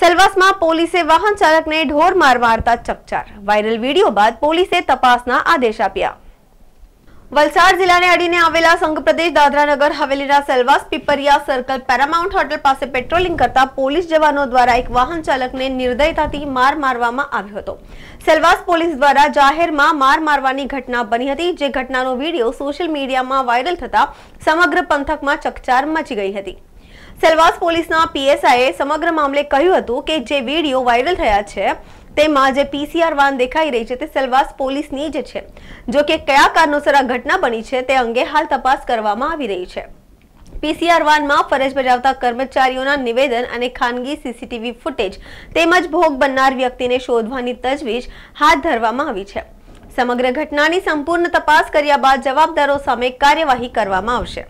સેલવાસમાં પોલીસે વાહન ચાલકને ઢોર માર મારતા ચકચાર વાયરલ વિડીયો બાદ પોલીસે તપાસના આદેશ આપ્યા વલસાડ જિલ્લાને અડીને આવેલા સંઘ Dadra Nagar હવેલીના Silvassa Pipariya circle Paramount hotel પાસે પેટ્રોલિંગ કરતા પોલીસ જવાનો દ્વારા એક વાહન ચાલકને નિર્દયતાથી માર મારવામાં આવ્યો હતો સેલવાસ પોલીસ દ્વારા જાહેરમાં માર મારવાની ઘટના બની હતી જે ઘટનાનો વિડીયો સોશિયલ મીડિયામાં વાયરલ થતા સમગ્ર પંથકમાં ચકચાર મચી ગઈ હતી સેલવાસ પોલીસના પીએસઆઈએ સમગ્ર મામલે કહ્યું હતું કે જે વિડીયો વાયરલ થયા છે તેમાં જે પીસીઆર વાન દેખાઈ રહી છે તે સેલવાસ પોલીસની જ છે જો કે કયા કારણોસર આ ઘટના બની છે તે અંગે હાલ તપાસ કરવામાં આવી રહી છે પીસીઆર વાનમાં ફરજ બજાવતા કર્મચારીઓના નિવેદન અને ખાનગી સીસીટીવી ફૂટેજ તેમજ ભોગ બનનાર વ્યક્તિને શોધવાની તજવીજ હાથ ધરવામાં આવી છે સમગ્ર ઘટનાની સંપૂર્ણ તપાસ કર્યા બાદ જવાબદારો સામે કાર્યવાહી કરવામાં આવશે